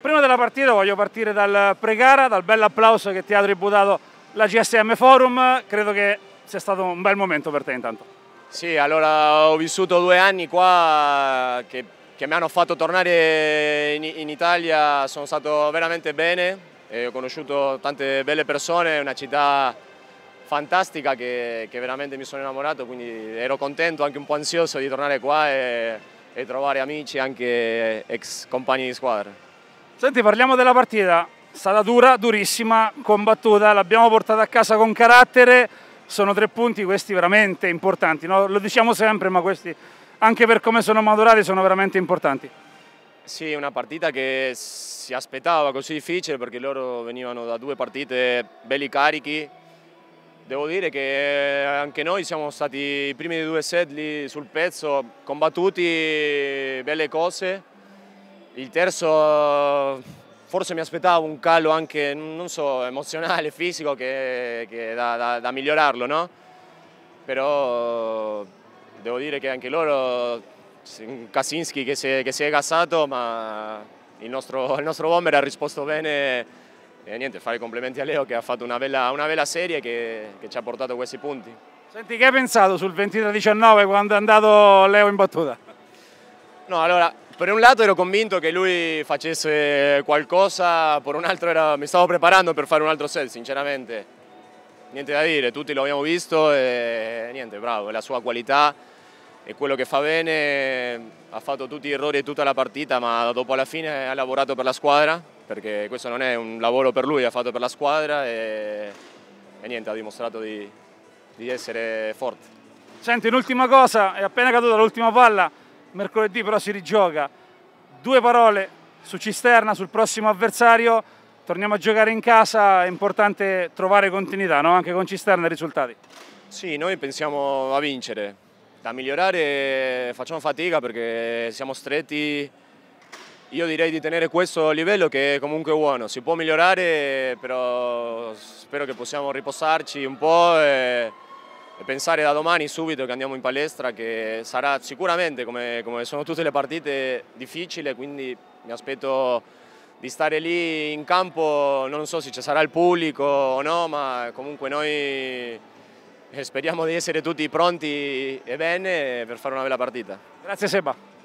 Prima della partita voglio partire dal pregara, dal bel applauso che ti ha tributato la GSM Forum, credo che sia stato un bel momento per te intanto. Sì, allora ho vissuto due anni qua che, che mi hanno fatto tornare in, in, Italia, sono stato veramente bene, ho conosciuto tante belle persone, una città fantastica che, che, veramente mi sono innamorato, quindi ero contento, anche un po' ansioso di tornare qua e, e trovare amici, anche ex compagni di squadra. Senti, parliamo della partita. È stata dura, durissima, combattuta, l'abbiamo portata a casa con carattere. Sono tre punti, questi veramente importanti. No? Lo diciamo sempre, ma questi, anche per come sono maturati, sono veramente importanti. Sì, una partita che si aspettava così difficile perché loro venivano da due partite belli carichi. Devo dire che eh, anche noi siamo stati i primi di due set lì sul pezzo, combattuti, belle cose il terzo forse mi aspettavo un calo anche, non so, emozionale, fisico, che, che da, da, da, migliorarlo, no? Però devo dire che anche loro, Kaczynski che si, che si è gasato, ma il nostro, il nostro, bomber ha risposto bene e niente, fare i complimenti a Leo che ha fatto una bella, una bella serie che, che ci ha portato questi punti. Senti, che hai pensato sul 23-19 quando è andato Leo in battuta? No, allora, per un lato ero convinto che lui facesse qualcosa, per un altro era, mi stavo preparando per fare un altro set, sinceramente. Niente da dire, tutti lo abbiamo visto e niente, bravo, la sua qualità è quello che fa bene, ha fatto tutti gli errori tutta la partita, ma dopo alla fine ha lavorato per la squadra, perché questo non è un lavoro per lui, ha fatto per la squadra e, e niente, ha dimostrato di, di essere forte. Senti, un'ultima cosa, è appena caduta l'ultima palla, mercoledì però si rigioca. Due parole su Cisterna, sul prossimo avversario, torniamo a giocare in casa, è importante trovare continuità no? anche con Cisterna i risultati. Sì, noi pensiamo a vincere, da migliorare facciamo fatica perché siamo stretti, io direi di tenere questo livello che è comunque buono, si può migliorare però spero che possiamo riposarci un po' e pensare da domani subito che andiamo in palestra, che sarà sicuramente, come, come sono tutte le partite, difficile, quindi mi aspetto di stare lì in campo, non so se ci sarà il pubblico o no, ma comunque noi eh, speriamo di essere tutti pronti e bene per fare una bella partita. Grazie Seba.